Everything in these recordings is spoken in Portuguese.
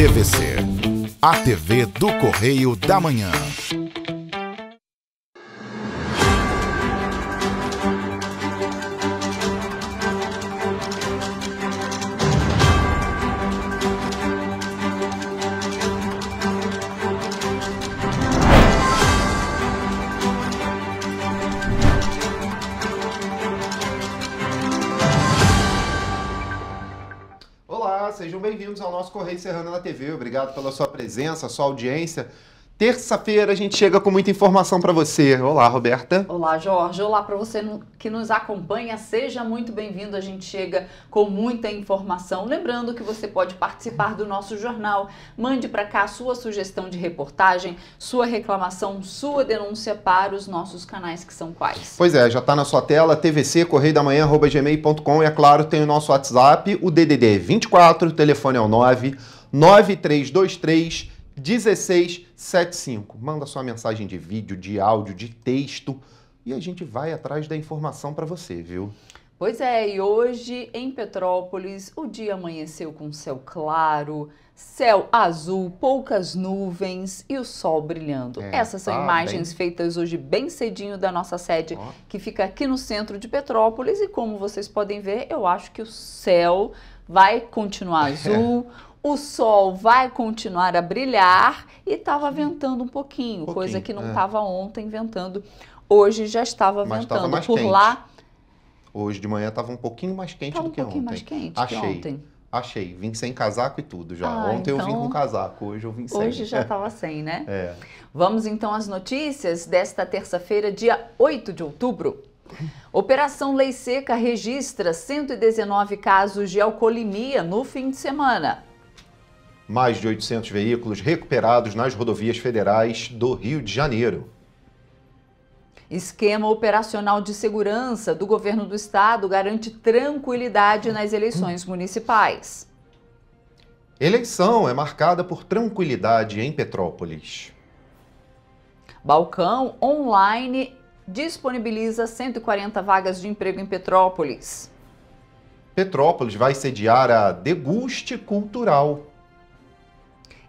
TVC, a TV do Correio da Manhã. TV, obrigado pela sua presença, sua audiência. Terça-feira a gente chega com muita informação para você. Olá, Roberta. Olá, Jorge. Olá para você que nos acompanha. Seja muito bem-vindo. A gente chega com muita informação. Lembrando que você pode participar do nosso jornal. Mande para cá sua sugestão de reportagem, sua reclamação, sua denúncia para os nossos canais que são quais? Pois é, já está na sua tela, tvc, correio da manhã, gmail.com. E é claro, tem o nosso WhatsApp, o DDD 24, o telefone é o 9 9323 1675. Manda sua mensagem de vídeo, de áudio, de texto e a gente vai atrás da informação para você, viu? Pois é, e hoje em Petrópolis o dia amanheceu com céu claro, céu azul, poucas nuvens e o sol brilhando. É, Essas são tá imagens bem... feitas hoje bem cedinho da nossa sede, Ó. que fica aqui no centro de Petrópolis. E como vocês podem ver, eu acho que o céu vai continuar azul. É o sol vai continuar a brilhar e estava ventando um pouquinho, um pouquinho, coisa que não estava é. ontem ventando. Hoje já estava Mas ventando. Mais Por quente. lá. Hoje de manhã estava um pouquinho mais quente tava do um que ontem. Mais quente Achei. Que ontem. Achei, vim sem casaco e tudo já. Ah, Ontem então... eu vim com então, casaco, hoje eu vim sem. Hoje já estava sem, né? É. Vamos então às notícias desta terça-feira, dia 8 de outubro. Operação Lei Seca registra 119 casos de alcoolimia no fim de semana mais de 800 veículos recuperados nas rodovias federais do Rio de Janeiro. Esquema operacional de segurança do governo do estado garante tranquilidade nas eleições municipais. Eleição é marcada por tranquilidade em Petrópolis. Balcão online disponibiliza 140 vagas de emprego em Petrópolis. Petrópolis vai sediar a Deguste Cultural,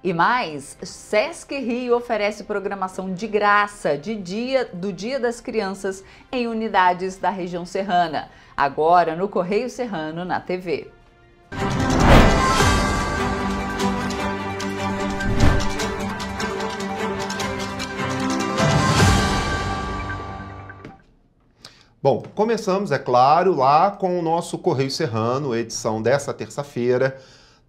e mais, Sesc Rio oferece programação de graça de dia do Dia das Crianças em unidades da região serrana, agora no Correio Serrano na TV. Bom, começamos, é claro, lá com o nosso Correio Serrano, edição dessa terça-feira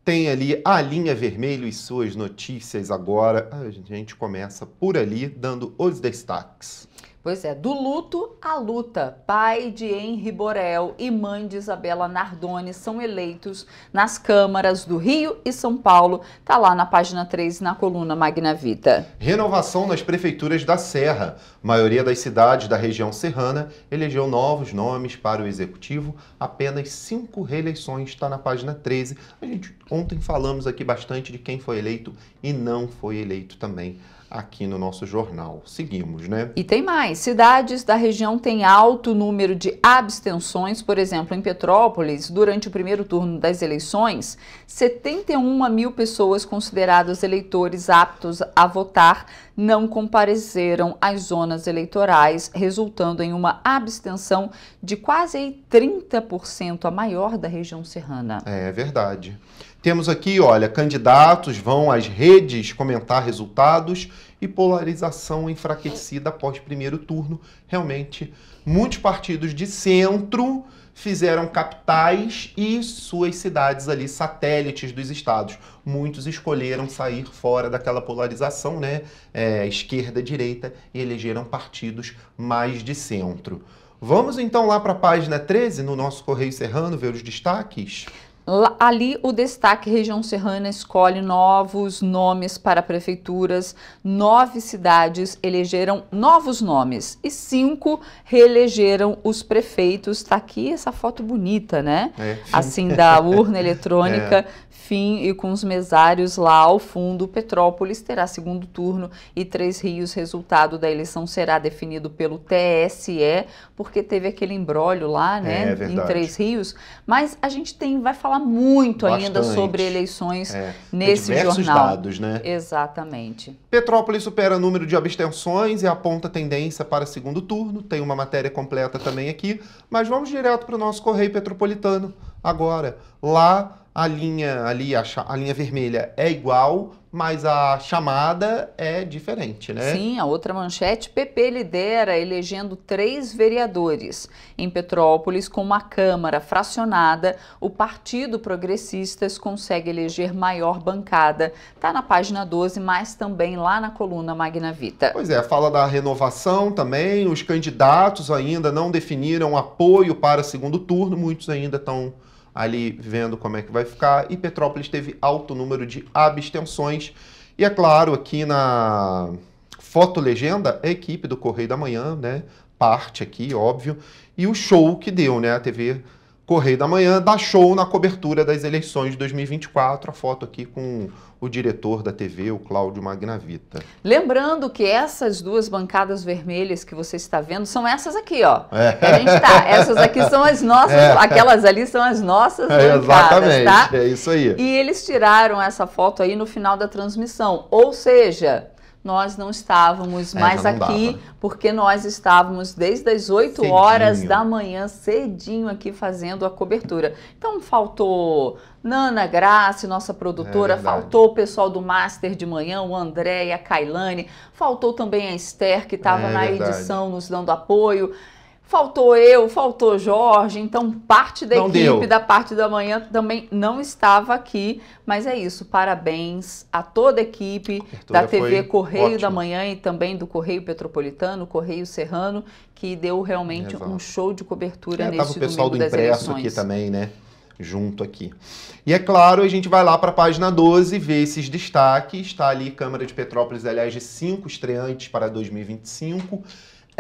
tem ali a linha vermelho e suas notícias agora. Ah, a gente começa por ali, dando os destaques. Pois é, do luto à luta. Pai de Henri Borel e mãe de Isabela Nardoni são eleitos nas câmaras do Rio e São Paulo. Tá lá na página 3 na coluna Magna Vita. Renovação nas prefeituras da Serra. maioria das cidades da região serrana elegeu novos nomes para o executivo. Apenas cinco reeleições está na página 13. A gente ontem falamos aqui bastante de quem foi eleito e não foi eleito também aqui no nosso jornal. Seguimos, né? E tem mais. Cidades da região têm alto número de abstenções. Por exemplo, em Petrópolis, durante o primeiro turno das eleições, 71 mil pessoas consideradas eleitores aptos a votar não compareceram às zonas eleitorais, resultando em uma abstenção de quase 30%, a maior da região serrana. É, é verdade. Temos aqui, olha, candidatos vão às redes comentar resultados e polarização enfraquecida após primeiro turno. Realmente, muitos partidos de centro fizeram capitais e suas cidades ali satélites dos estados. Muitos escolheram sair fora daquela polarização, né? É, esquerda, direita, e elegeram partidos mais de centro. Vamos então lá para a página 13, no nosso Correio Serrano, ver os destaques? Ali, o destaque Região Serrana escolhe novos nomes para prefeituras. Nove cidades elegeram novos nomes e cinco reelegeram os prefeitos. Está aqui essa foto bonita, né? É. Assim, da urna eletrônica. É fim e com os mesários lá ao fundo, Petrópolis terá segundo turno e Três Rios, resultado da eleição será definido pelo TSE, porque teve aquele embrólio lá, é, né, é, em Três Rios, mas a gente tem vai falar muito Bastante. ainda sobre eleições é. nesse tem diversos jornal. dados, né? Exatamente. Petrópolis supera número de abstenções e aponta tendência para segundo turno. Tem uma matéria completa também aqui, mas vamos direto para o nosso correio petropolitano agora. Lá a linha ali, a, a, linha vermelha é igual, mas a chamada é diferente, né? Sim, a outra manchete, PP lidera elegendo três vereadores. Em Petrópolis, com uma Câmara fracionada, o Partido Progressistas consegue eleger maior bancada. Está na página 12, mas também lá na coluna Magna Vita. Pois é, fala da renovação também, os candidatos ainda não definiram apoio para segundo turno, muitos ainda estão ali vendo como é que vai ficar. E Petrópolis teve alto número de abstenções. E é claro, aqui na fotolegenda, a equipe do Correio da Manhã, né? Parte aqui, óbvio, e o show que deu, né? A TV Correio da Manhã dá show na cobertura das eleições de 2024. A foto aqui com o diretor da TV, o Cláudio Magnavita. Lembrando que essas duas bancadas vermelhas que você está vendo são essas aqui, ó. É. a gente tá. Essas aqui são as nossas, é. aquelas ali são as nossas é, bancadas, tá? exatamente. tá? É isso aí. E eles tiraram essa foto aí no final da transmissão. Ou seja, nós não estávamos é, mais não aqui, dava. Né? porque nós estávamos desde as 8 cedinho. horas da manhã, cedinho aqui fazendo a cobertura. Então faltou Nana Grace, nossa produtora, é faltou o pessoal do Master de manhã, o André e a Kailane, faltou também a Esther, que estava é na verdade. edição nos dando apoio. Faltou eu, faltou Jorge, então parte da não equipe deu. da parte da manhã também não estava aqui. Mas é isso, parabéns a toda a equipe a da TV Correio ótimo. da Manhã e também do Correio Petropolitano, Correio Serrano, que deu realmente Exato. um show de cobertura é, nesse domingo o pessoal do impresso eleições. aqui também, né? Junto aqui. E é claro, a gente vai lá para a página 12 ver esses destaques. Está ali Câmara de Petrópolis aliás de cinco estreantes para 2025.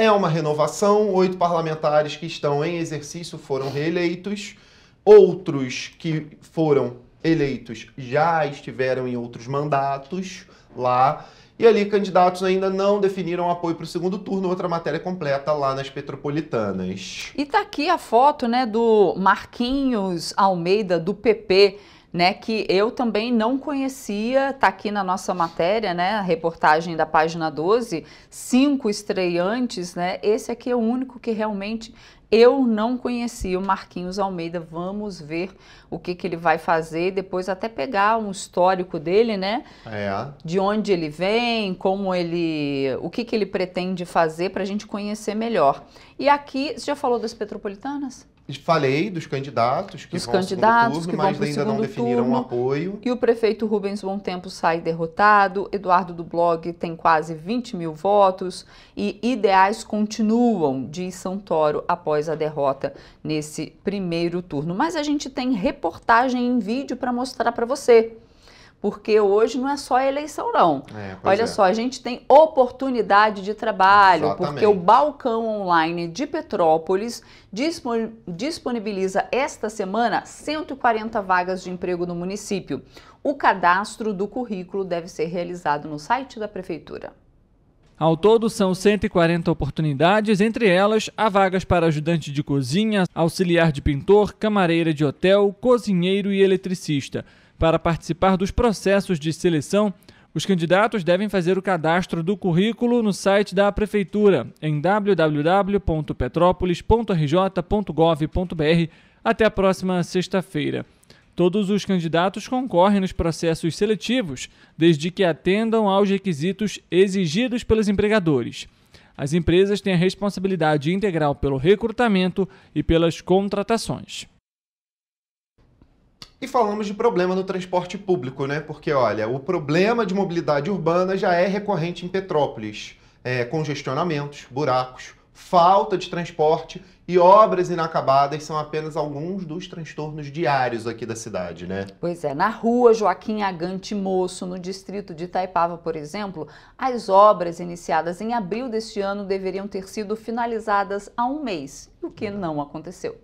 É uma renovação, oito parlamentares que estão em exercício foram reeleitos, outros que foram eleitos já estiveram em outros mandatos lá. E ali, candidatos ainda não definiram apoio para o segundo turno, outra matéria completa lá nas Petropolitanas. E tá aqui a foto né, do Marquinhos Almeida, do PP né, que eu também não conhecia, está aqui na nossa matéria, né, a reportagem da página 12, cinco estreantes, né, esse aqui é o único que realmente eu não conhecia o Marquinhos Almeida, vamos ver o que, que ele vai fazer, depois até pegar um histórico dele, né, é. de onde ele vem, como ele, o que, que ele pretende fazer para a gente conhecer melhor. E aqui, você já falou das Petropolitanas? Falei dos candidatos que Os vão candidatos turno, que mas ainda não definiram turno, um apoio. E o prefeito Rubens Bom Tempo sai derrotado, Eduardo do Blog tem quase 20 mil votos e ideais continuam, diz Santoro, após a derrota nesse primeiro turno. Mas a gente tem reportagem em vídeo para mostrar para você. Porque hoje não é só eleição, não. É, Olha é. só, a gente tem oportunidade de trabalho, Exatamente. porque o balcão online de Petrópolis disponibiliza esta semana 140 vagas de emprego no município. O cadastro do currículo deve ser realizado no site da prefeitura. Ao todo, são 140 oportunidades, entre elas há vagas para ajudante de cozinha, auxiliar de pintor, camareira de hotel, cozinheiro e eletricista. Para participar dos processos de seleção, os candidatos devem fazer o cadastro do currículo no site da Prefeitura, em www.petrópolis.rj.gov.br, até a próxima sexta-feira. Todos os candidatos concorrem nos processos seletivos, desde que atendam aos requisitos exigidos pelos empregadores. As empresas têm a responsabilidade integral pelo recrutamento e pelas contratações. E falamos de problema no transporte público, né? Porque, olha, o problema de mobilidade urbana já é recorrente em Petrópolis. É, congestionamentos, buracos, falta de transporte e obras inacabadas são apenas alguns dos transtornos diários aqui da cidade, né? Pois é, na rua Joaquim Agante Moço, no distrito de Itaipava, por exemplo, as obras iniciadas em abril deste ano deveriam ter sido finalizadas há um mês, o que não aconteceu.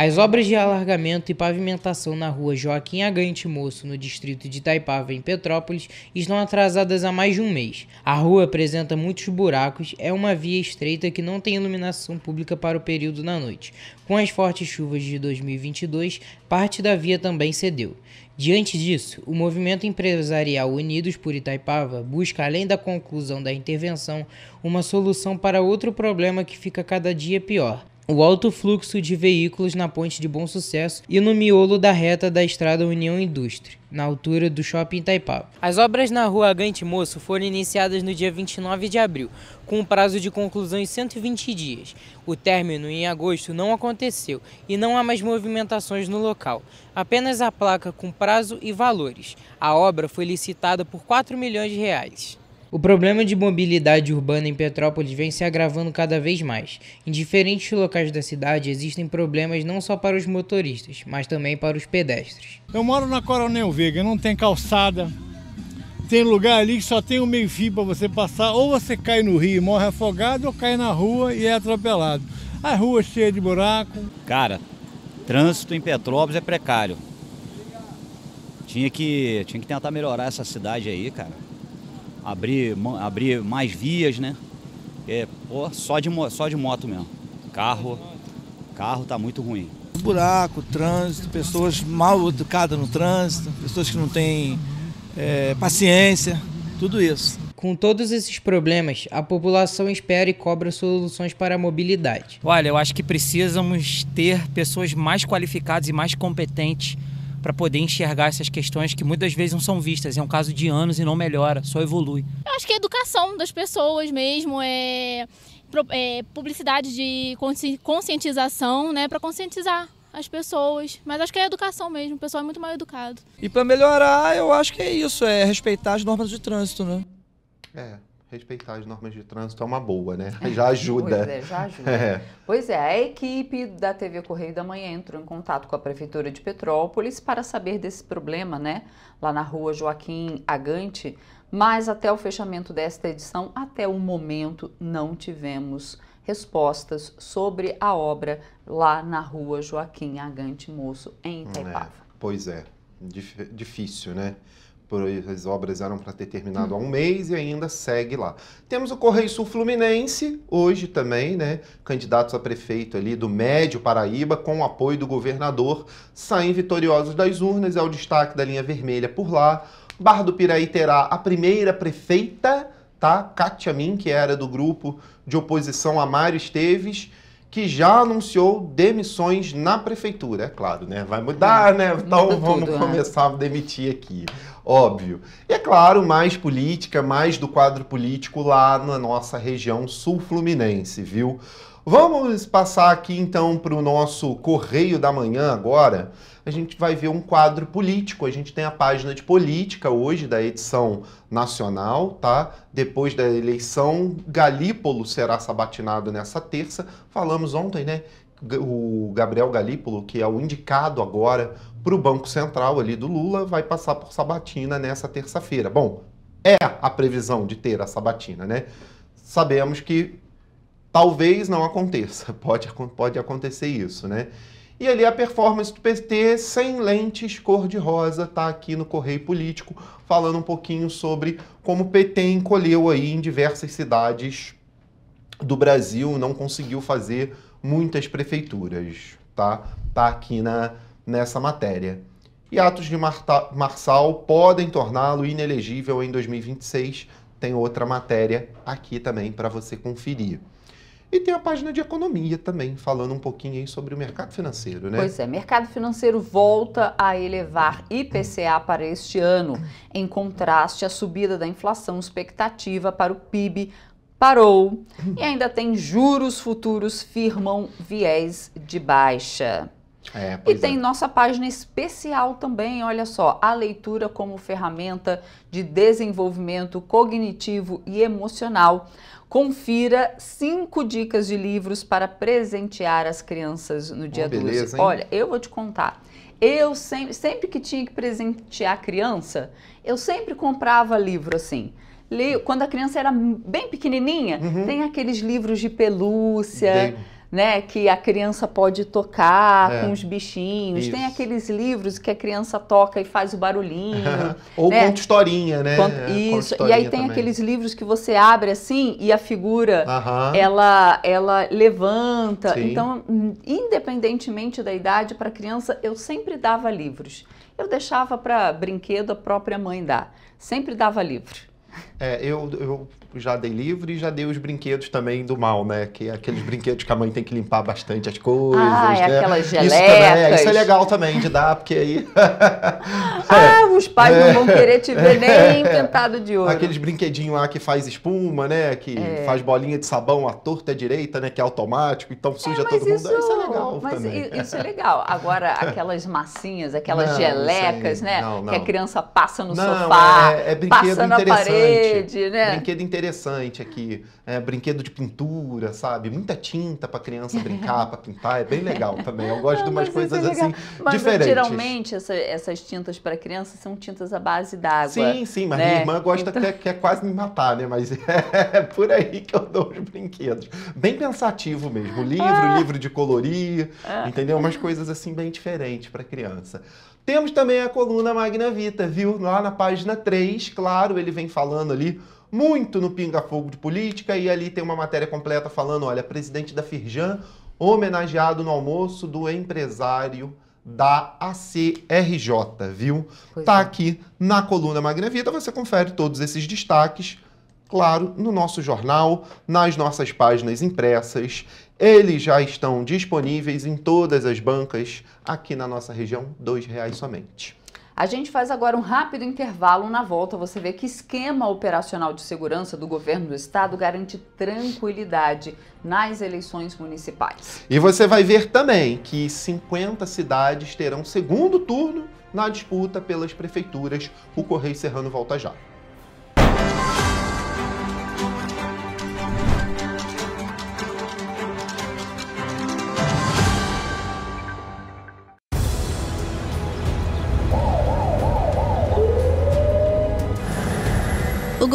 As obras de alargamento e pavimentação na rua Joaquim Agante Moço, no distrito de Itaipava, em Petrópolis, estão atrasadas há mais de um mês. A rua apresenta muitos buracos, é uma via estreita que não tem iluminação pública para o período da noite. Com as fortes chuvas de 2022, parte da via também cedeu. Diante disso, o movimento empresarial Unidos por Itaipava busca, além da conclusão da intervenção, uma solução para outro problema que fica cada dia pior o alto fluxo de veículos na ponte de Bom Sucesso e no miolo da reta da estrada União Indústria, na altura do Shopping Itaipava. As obras na rua Gante Moço foram iniciadas no dia 29 de abril, com um prazo de conclusão em 120 dias. O término em agosto não aconteceu e não há mais movimentações no local, apenas a placa com prazo e valores. A obra foi licitada por 4 milhões de reais. O problema de mobilidade urbana em Petrópolis vem se agravando cada vez mais. Em diferentes locais da cidade existem problemas não só para os motoristas, mas também para os pedestres. Eu moro na Coronel Veiga, não tem calçada, tem lugar ali que só tem um meio-fio para você passar, ou você cai no rio e morre afogado, ou cai na rua e é atropelado. A rua é cheia de buraco. Cara, trânsito em Petrópolis é precário. Tinha que, tinha que tentar melhorar essa cidade aí, cara abrir, abrir mais vias, né? É, pô, só, de, só de moto mesmo. Carro, carro tá muito ruim. Buraco, trânsito, pessoas mal educadas no trânsito, pessoas que não têm é, paciência, tudo isso. Com todos esses problemas, a população espera e cobra soluções para a mobilidade. Olha, eu acho que precisamos ter pessoas mais qualificadas e mais competentes para poder enxergar essas questões que muitas vezes não são vistas. É um caso de anos e não melhora, só evolui. Eu acho que a é educação das pessoas mesmo é, é publicidade de conscientização, né, para conscientizar as pessoas. Mas acho que é educação mesmo, o pessoal é muito mal educado. E para melhorar, eu acho que é isso, é respeitar as normas de trânsito, né? É respeitar as normas de trânsito é uma boa, né? Já ajuda. pois é, já ajuda. É. Pois é, a equipe da TV Correio da Manhã entrou em contato com a Prefeitura de Petrópolis para saber desse problema, né? Lá na rua Joaquim Agante, mas até o fechamento desta edição, até o momento, não tivemos respostas sobre a obra lá na rua Joaquim Agante Moço, em é, Itaipava. É, pois é, Dif difícil, né? as obras eram para ter terminado há hum. um mês e ainda segue lá. Temos o Correio Sul Fluminense, hoje também, né? Candidatos a prefeito ali do Médio Paraíba, com o apoio do governador, saem vitoriosos das urnas, é o destaque da linha vermelha por lá. Barra do Piraí terá a primeira prefeita, tá? Cátia Min, que era do grupo de oposição a Mário Esteves, que já anunciou demissões na prefeitura, é claro, né? Vai mudar, é, né? Então vamos tudo, é. começar a demitir aqui, óbvio. E é claro, mais política, mais do quadro político lá na nossa região sul-fluminense, viu? Vamos passar aqui então para o nosso Correio da Manhã agora a gente vai ver um quadro político. A gente tem a página de política hoje da edição nacional, tá? Depois da eleição, Galípolo será sabatinado nessa terça. Falamos ontem, né? O Gabriel Galípolo, que é o indicado agora para o Banco Central ali do Lula, vai passar por sabatina nessa terça-feira. Bom, é a previsão de ter a sabatina, né? Sabemos que talvez não aconteça, pode, pode acontecer isso, né? E ali a performance do PT sem lentes cor-de-rosa está aqui no Correio Político, falando um pouquinho sobre como o PT encolheu aí em diversas cidades do Brasil, não conseguiu fazer muitas prefeituras, tá? Tá aqui na, nessa matéria. E atos de Marta, Marçal podem torná-lo inelegível em 2026. Tem outra matéria aqui também para você conferir. E tem a página de economia também, falando um pouquinho aí sobre o mercado financeiro, né? Pois é, mercado financeiro volta a elevar IPCA para este ano, em contraste a subida da inflação expectativa para o PIB parou e ainda tem juros futuros firmam viés de baixa. É, e tem é. nossa página especial também, olha só, a leitura como ferramenta de desenvolvimento cognitivo e emocional. Confira cinco dicas de livros para presentear as crianças no dia oh, beleza, 12. Hein? Olha, eu vou te contar. Eu sempre, sempre que tinha que presentear a criança, eu sempre comprava livro assim quando a criança era bem pequenininha, uhum. tem aqueles livros de pelúcia. Bem né? Que a criança pode tocar é. com os bichinhos. Isso. Tem aqueles livros que a criança toca e faz o barulhinho. Ou né? conta historinha, né? é, isso. Historinha e aí tem também. aqueles livros que você abre assim e a figura ela ela levanta. Sim. Então, hum, independentemente da idade, para criança eu sempre dava livros. Eu deixava para brinquedo a própria mãe dar. Sempre dava livro. É, eu, eu já dei livro e já dei os brinquedos também do mal, né? Que é aqueles brinquedos que a mãe tem que limpar bastante as coisas. Ah, né? aquelas gelecas. Isso, também, é, isso é legal também de dar, porque aí. ah, é. os pais não vão querer te ver nem é. pintado de ouro. Aqueles brinquedinhos lá que faz espuma, né? Que é. faz bolinha de sabão à torta à direita, né? Que é automático, então suja todo mundo. Isso, é legal. Mas também. isso é legal. Agora, aquelas massinhas, aquelas não, gelecas, né? Não, não. Que a criança passa no sofá, é, é brinquedo passa na parede né? Brinquedo interessante aqui. É, brinquedo de pintura, sabe? Muita tinta para criança brincar, para pintar. É bem legal também. Eu gosto de umas é coisas assim mas, diferentes. Geralmente essa, essas tintas para criança são tintas à base d'água. Sim, sim. Mas né? minha irmã gosta então... que é, quer é quase me matar, né? Mas é por aí que eu dou os brinquedos. Bem pensativo mesmo. Livro, ah! livro de colorir, ah! entendeu? Umas coisas assim bem diferentes para criança. Temos também a coluna Magna Vita, viu? Lá na página 3, claro, ele vem falando ali muito no Pinga Fogo de Política e ali tem uma matéria completa falando, olha, presidente da Firjan homenageado no almoço do empresário da ACRJ, viu? Pois tá é. aqui na coluna Magna vita você confere todos esses destaques, claro, no nosso jornal, nas nossas páginas impressas eles já estão disponíveis em todas as bancas aqui na nossa região, R$ reais somente. A gente faz agora um rápido intervalo na volta. Você vê que esquema operacional de segurança do governo do estado garante tranquilidade nas eleições municipais. E você vai ver também que 50 cidades terão segundo turno na disputa pelas prefeituras. O Correio Serrano volta já.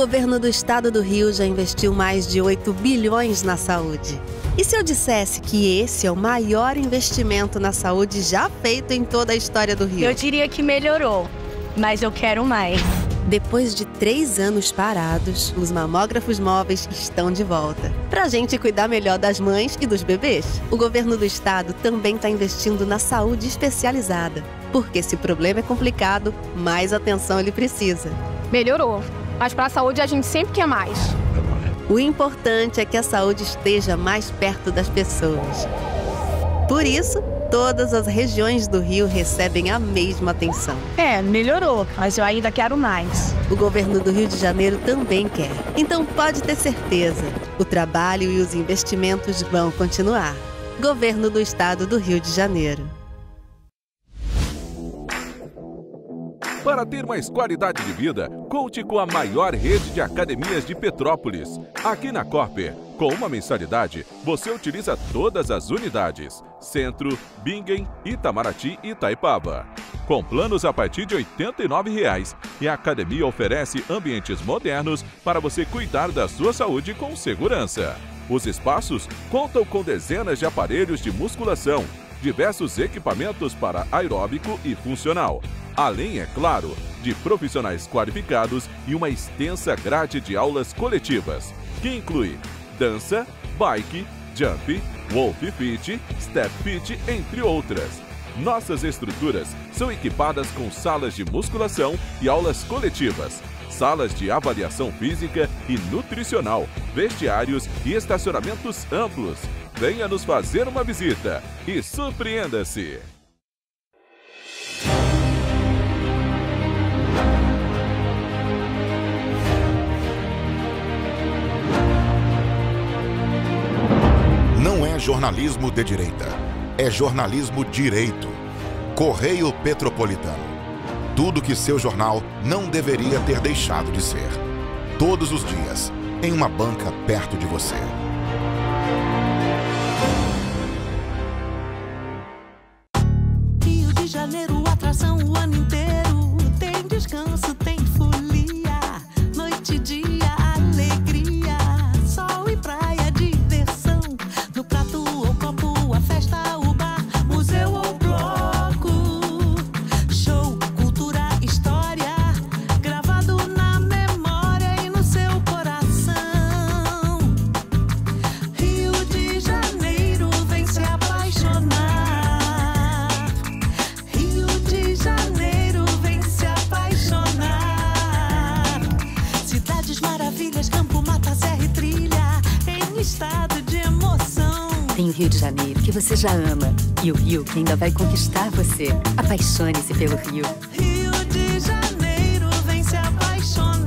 governo do estado do Rio já investiu mais de 8 bilhões na saúde. E se eu dissesse que esse é o maior investimento na saúde já feito em toda a história do Rio? Eu diria que melhorou, mas eu quero mais. Depois de três anos parados, os mamógrafos móveis estão de volta. Para a gente cuidar melhor das mães e dos bebês, o governo do estado também está investindo na saúde especializada. Porque se o problema é complicado, mais atenção ele precisa. Melhorou mas para a saúde a gente sempre quer mais. O importante é que a saúde esteja mais perto das pessoas. Por isso, todas as regiões do Rio recebem a mesma atenção. É, melhorou, mas eu ainda quero mais. O governo do Rio de Janeiro também quer. Então pode ter certeza, o trabalho e os investimentos vão continuar. Governo do Estado do Rio de Janeiro. Para ter mais qualidade de vida, conte com a maior rede de academias de Petrópolis. Aqui na Corper, com uma mensalidade, você utiliza todas as unidades: Centro, Bingen, Itamaraty e Itaipaba. Com planos a partir de R$ 89,00, e a academia oferece ambientes modernos para você cuidar da sua saúde com segurança. Os espaços contam com dezenas de aparelhos de musculação, diversos equipamentos para aeróbico e funcional, além, é claro, de profissionais qualificados e uma extensa grade de aulas coletivas, que inclui dança, bike, jump, wolf fit, step fit, entre outras. Nossas estruturas são equipadas com salas de musculação e aulas coletivas, salas de avaliação física e nutricional, vestiários e estacionamentos amplos. Venha nos fazer uma visita e surpreenda-se! jornalismo de direita. É jornalismo direito. Correio Petropolitano. Tudo que seu jornal não deveria ter deixado de ser. Todos os dias, em uma banca perto de você. ainda vai conquistar você. Apaixone-se pelo Rio. Rio de Janeiro vem se apaixonar.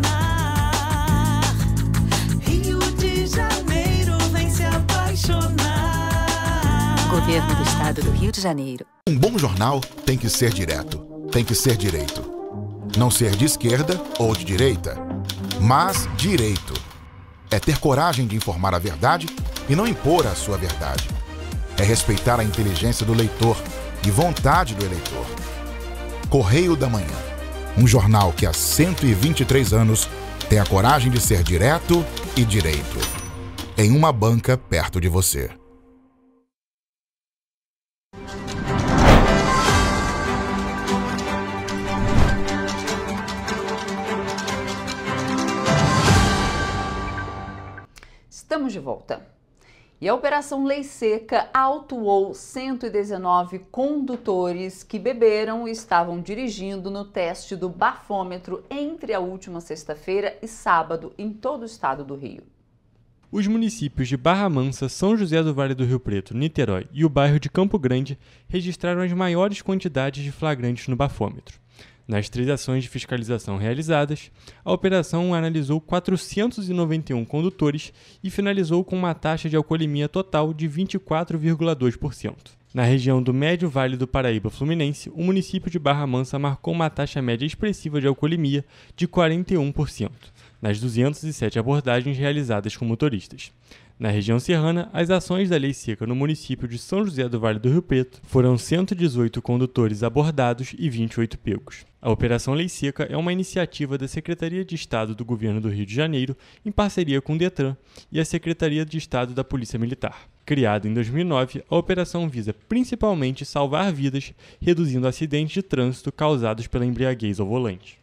Rio de Janeiro vem se apaixonar. Governo do Estado do Rio de Janeiro. Um bom jornal tem que ser direto, tem que ser direito. Não ser de esquerda ou de direita, mas direito. É ter coragem de informar a verdade e não impor a sua verdade é respeitar a inteligência do leitor e vontade do eleitor. Correio da Manhã, um jornal que há 123 anos tem a coragem de ser direto e direito. Em uma banca perto de você. Estamos de volta. E a Operação Lei Seca autuou 119 condutores que beberam e estavam dirigindo no teste do bafômetro entre a última sexta-feira e sábado em todo o estado do Rio. Os municípios de Barra Mansa, São José do Vale do Rio Preto, Niterói e o bairro de Campo Grande registraram as maiores quantidades de flagrantes no bafômetro. Nas três ações de fiscalização realizadas, a operação analisou 491 condutores e finalizou com uma taxa de alcoolemia total de 24,2%. Na região do Médio Vale do Paraíba Fluminense, o município de Barra Mansa marcou uma taxa média expressiva de alcoolemia de 41%, nas 207 abordagens realizadas com motoristas. Na região serrana, as ações da Lei Seca no município de São José do Vale do Rio Preto foram 118 condutores abordados e 28 pegos. A Operação Lei Seca é uma iniciativa da Secretaria de Estado do Governo do Rio de Janeiro, em parceria com o Detran e a Secretaria de Estado da Polícia Militar. Criada em 2009, a operação visa principalmente salvar vidas, reduzindo acidentes de trânsito causados pela embriaguez ao volante.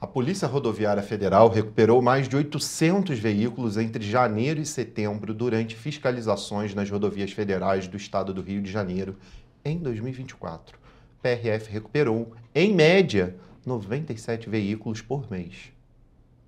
A Polícia Rodoviária Federal recuperou mais de 800 veículos entre janeiro e setembro durante fiscalizações nas rodovias federais do estado do Rio de Janeiro em 2024 PRF recuperou, em média, 97 veículos por mês.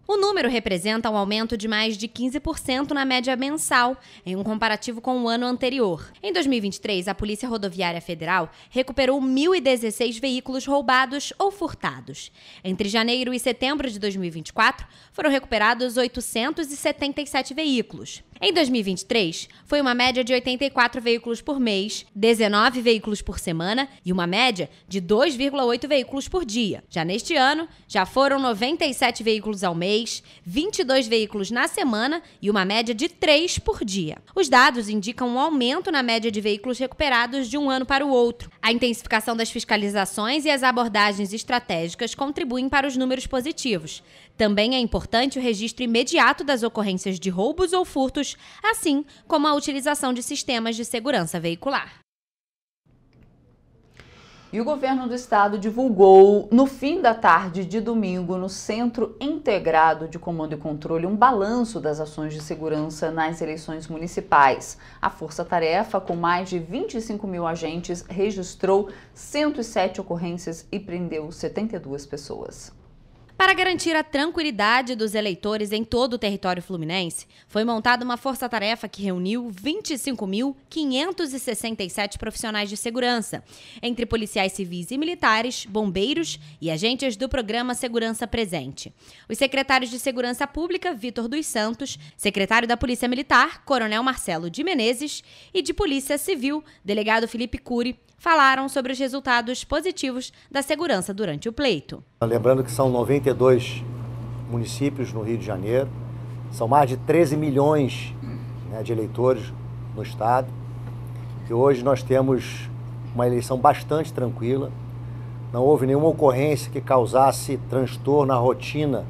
O número representa um aumento de mais de 15% na média mensal, em um comparativo com o ano anterior. Em 2023, a Polícia Rodoviária Federal recuperou 1.016 veículos roubados ou furtados. Entre janeiro e setembro de 2024, foram recuperados 877 veículos. Em 2023, foi uma média de 84 veículos por mês, 19 veículos por semana e uma média de 2,8 veículos por dia. Já neste ano, já foram 97 veículos ao mês, 22 veículos na semana e uma média de 3 por dia. Os dados indicam um aumento na média de veículos recuperados de um ano para o outro. A intensificação das fiscalizações e as abordagens estratégicas contribuem para os números positivos, também é importante o registro imediato das ocorrências de roubos ou furtos, assim como a utilização de sistemas de segurança veicular. E o governo do estado divulgou, no fim da tarde de domingo, no Centro Integrado de Comando e Controle, um balanço das ações de segurança nas eleições municipais. A Força Tarefa, com mais de 25 mil agentes, registrou 107 ocorrências e prendeu 72 pessoas. Para garantir a tranquilidade dos eleitores em todo o território fluminense, foi montada uma força-tarefa que reuniu 25.567 profissionais de segurança, entre policiais civis e militares, bombeiros e agentes do programa Segurança Presente. Os secretários de Segurança Pública, Vitor dos Santos, secretário da Polícia Militar, Coronel Marcelo de Menezes, e de Polícia Civil, delegado Felipe Cury, falaram sobre os resultados positivos da segurança durante o pleito. Lembrando que são 92 municípios no Rio de Janeiro, são mais de 13 milhões né, de eleitores no Estado, e hoje nós temos uma eleição bastante tranquila. Não houve nenhuma ocorrência que causasse transtorno à rotina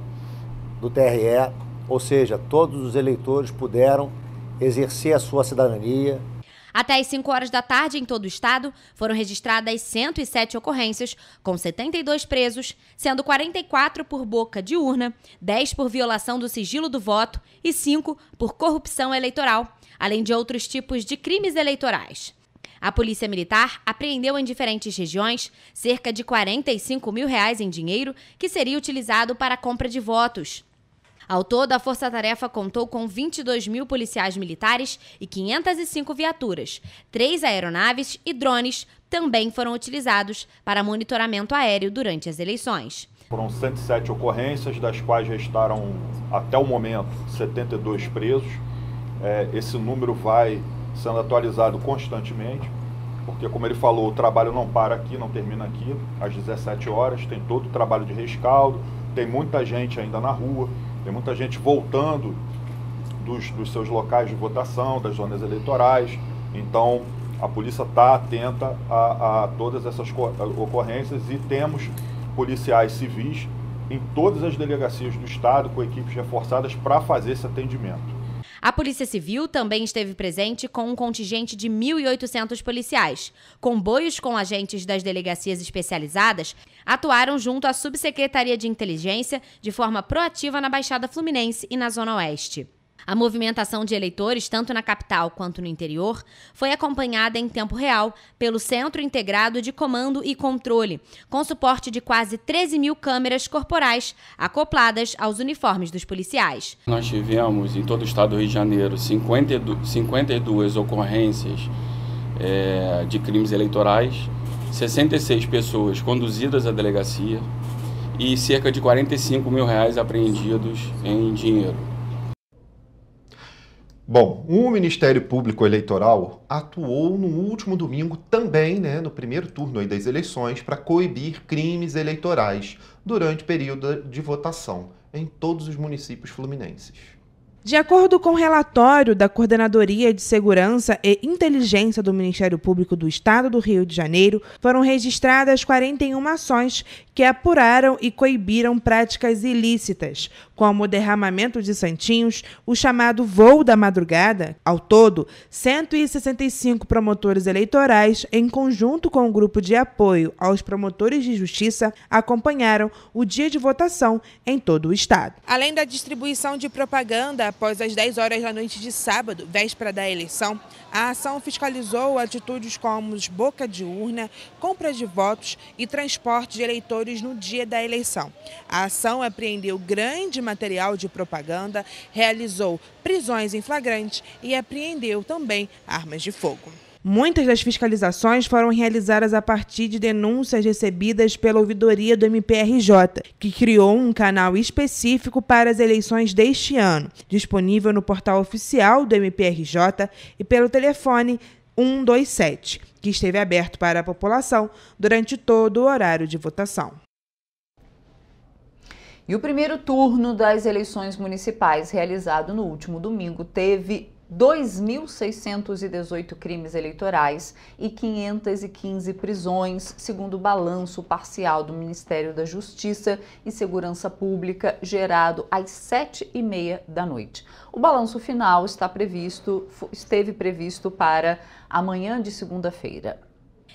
do TRE, ou seja, todos os eleitores puderam exercer a sua cidadania, até às 5 horas da tarde, em todo o estado, foram registradas 107 ocorrências, com 72 presos, sendo 44 por boca de urna, 10 por violação do sigilo do voto e 5 por corrupção eleitoral, além de outros tipos de crimes eleitorais. A Polícia Militar apreendeu em diferentes regiões cerca de 45 mil reais em dinheiro que seria utilizado para a compra de votos. Ao todo, a Força Tarefa contou com 22 mil policiais militares e 505 viaturas. Três aeronaves e drones também foram utilizados para monitoramento aéreo durante as eleições. Foram 107 ocorrências, das quais restaram, até o momento, 72 presos. É, esse número vai sendo atualizado constantemente, porque, como ele falou, o trabalho não para aqui, não termina aqui. Às 17 horas tem todo o trabalho de rescaldo, tem muita gente ainda na rua. Tem muita gente voltando dos, dos seus locais de votação, das zonas eleitorais. Então, a polícia está atenta a, a, todas essas ocorrências e temos policiais civis em todas as delegacias do Estado com equipes reforçadas para fazer esse atendimento. A Polícia Civil também esteve presente com um contingente de 1.800 policiais. Comboios com agentes das delegacias especializadas atuaram junto à Subsecretaria de Inteligência de forma proativa na Baixada Fluminense e na Zona Oeste. A movimentação de eleitores, tanto na capital quanto no interior, foi acompanhada em tempo real pelo Centro Integrado de Comando e Controle, com suporte de quase 13 mil câmeras corporais acopladas aos uniformes dos policiais. Nós tivemos em todo o estado do Rio de Janeiro 52, 52 ocorrências é, de crimes eleitorais, 66 pessoas conduzidas à delegacia e cerca de 45 mil reais apreendidos em dinheiro. Bom, o Ministério Público Eleitoral atuou no último domingo também, né, no primeiro turno das eleições, para coibir crimes eleitorais durante o período de votação em todos os municípios fluminenses. De acordo com o relatório da Coordenadoria de Segurança e Inteligência do Ministério Público do Estado do Rio de Janeiro, foram registradas 41 ações que apuraram e coibiram práticas ilícitas, como o derramamento de santinhos, o chamado voo da madrugada. Ao todo, 165 promotores eleitorais, em conjunto com o um grupo de apoio aos promotores de justiça, acompanharam o dia de votação em todo o estado. Além da distribuição de propaganda após as 10 horas da noite de sábado, véspera da eleição, a ação fiscalizou atitudes como boca de urna, compra de votos e transporte de eleitores no dia da eleição. A ação apreendeu grande material de propaganda, realizou prisões em flagrante e apreendeu também armas de fogo. Muitas das fiscalizações foram realizadas a partir de denúncias recebidas pela ouvidoria do MPRJ, que criou um canal específico para as eleições deste ano, disponível no portal oficial do MPRJ e pelo telefone 127, que esteve aberto para a população durante todo o horário de votação. E o primeiro turno das eleições municipais, realizado no último domingo, teve 2.618 crimes eleitorais e 515 prisões, segundo o balanço parcial do Ministério da Justiça e Segurança Pública, gerado às 7h30 da noite. O balanço final está previsto, esteve previsto para amanhã de segunda-feira.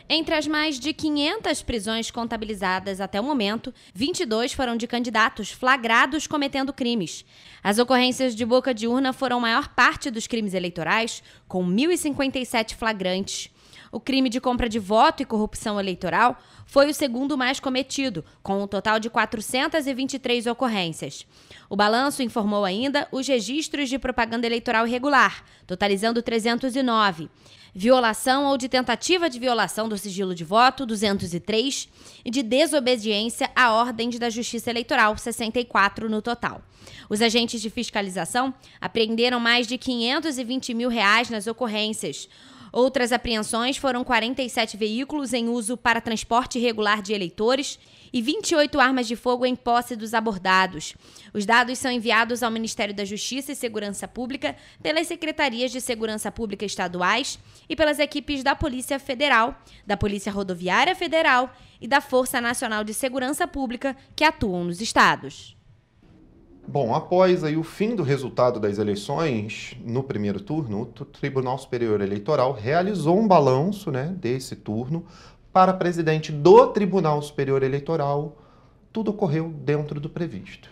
Entre as mais de 500 prisões contabilizadas até o momento, 22 foram de candidatos flagrados cometendo crimes. As ocorrências de boca de urna foram a maior parte dos crimes eleitorais, com 1.057 flagrantes. O crime de compra de voto e corrupção eleitoral foi o segundo mais cometido, com um total de 423 ocorrências. O balanço informou ainda os registros de propaganda eleitoral irregular, totalizando 309. Violação ou de tentativa de violação do sigilo de voto, 203, e de desobediência à ordem da Justiça Eleitoral, 64 no total. Os agentes de fiscalização apreenderam mais de 520 mil reais nas ocorrências. Outras apreensões foram 47 veículos em uso para transporte regular de eleitores e 28 armas de fogo em posse dos abordados. Os dados são enviados ao Ministério da Justiça e Segurança Pública pelas secretarias de Segurança Pública estaduais e pelas equipes da Polícia Federal, da Polícia Rodoviária Federal e da Força Nacional de Segurança Pública que atuam nos estados. Bom, após aí o fim do resultado das eleições no primeiro turno, o Tribunal Superior Eleitoral realizou um balanço né, desse turno para presidente do Tribunal Superior Eleitoral. Tudo ocorreu dentro do previsto.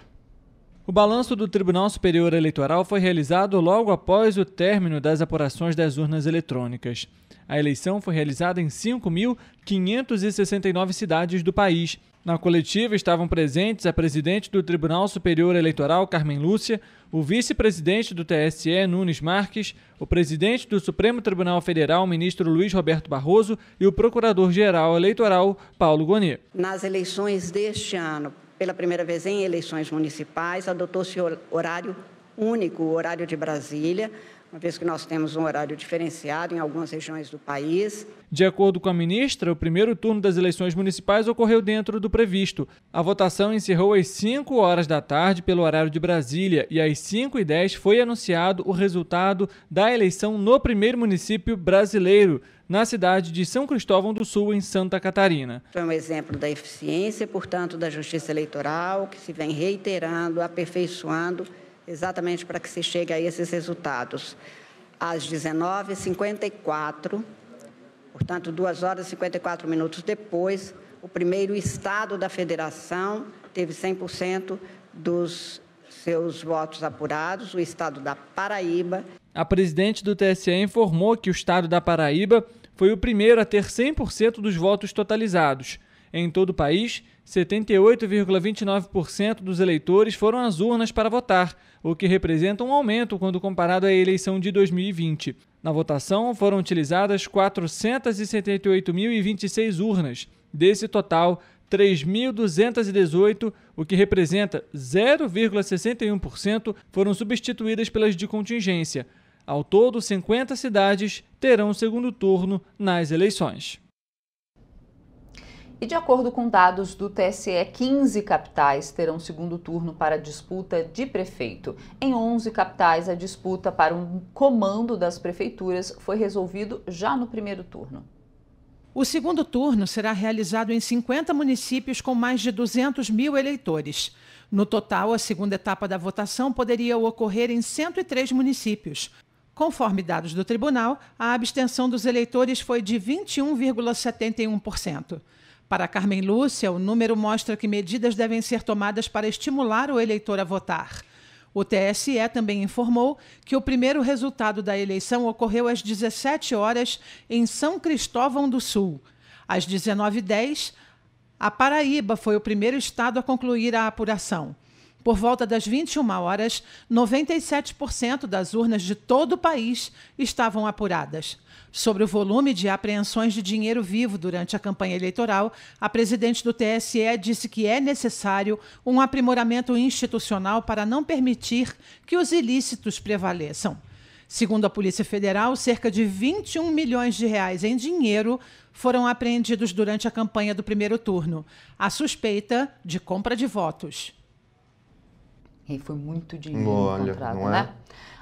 O balanço do Tribunal Superior Eleitoral foi realizado logo após o término das apurações das urnas eletrônicas. A eleição foi realizada em 5.569 cidades do país, na coletiva estavam presentes a presidente do Tribunal Superior Eleitoral, Carmen Lúcia, o vice-presidente do TSE, Nunes Marques, o presidente do Supremo Tribunal Federal, ministro Luiz Roberto Barroso, e o procurador-geral eleitoral, Paulo Goni. Nas eleições deste ano, pela primeira vez em eleições municipais, adotou-se horário único, horário de Brasília, uma vez que nós temos um horário diferenciado em algumas regiões do país. De acordo com a ministra, o primeiro turno das eleições municipais ocorreu dentro do previsto. A votação encerrou às 5 horas da tarde pelo horário de Brasília e às 5 e 10 foi anunciado o resultado da eleição no primeiro município brasileiro, na cidade de São Cristóvão do Sul, em Santa Catarina. É um exemplo da eficiência, portanto, da justiça eleitoral, que se vem reiterando, aperfeiçoando exatamente para que se chegue a esses resultados. Às 19h54, portanto, 2 horas e 54 minutos depois, o primeiro Estado da Federação teve 100% dos seus votos apurados, o Estado da Paraíba. A presidente do TSE informou que o Estado da Paraíba foi o primeiro a ter 100% dos votos totalizados. Em todo o país, 78,29% dos eleitores foram às urnas para votar, o que representa um aumento quando comparado à eleição de 2020. Na votação foram utilizadas 478.026 urnas. Desse total, 3.218, o que representa 0,61%, foram substituídas pelas de contingência. Ao todo, 50 cidades terão segundo turno nas eleições. E de acordo com dados do TSE, 15 capitais terão segundo turno para disputa de prefeito. Em 11 capitais, a disputa para um comando das prefeituras foi resolvido já no primeiro turno. O segundo turno será realizado em 50 municípios com mais de 200 mil eleitores. No total, a segunda etapa da votação poderia ocorrer em 103 municípios. Conforme dados do tribunal, a abstenção dos eleitores foi de 21,71%. Para Carmen Lúcia, o número mostra que medidas devem ser tomadas para estimular o eleitor a votar. O TSE também informou que o primeiro resultado da eleição ocorreu às 17 horas em São Cristóvão do Sul. Às 19h10, a Paraíba foi o primeiro estado a concluir a apuração. Por volta das 21 horas, 97% das urnas de todo o país estavam apuradas. Sobre o volume de apreensões de dinheiro vivo durante a campanha eleitoral, a presidente do TSE disse que é necessário um aprimoramento institucional para não permitir que os ilícitos prevaleçam. Segundo a Polícia Federal, cerca de 21 milhões de reais em dinheiro foram apreendidos durante a campanha do primeiro turno, a suspeita de compra de votos. E foi muito dinheiro Olha, encontrado, não é? né?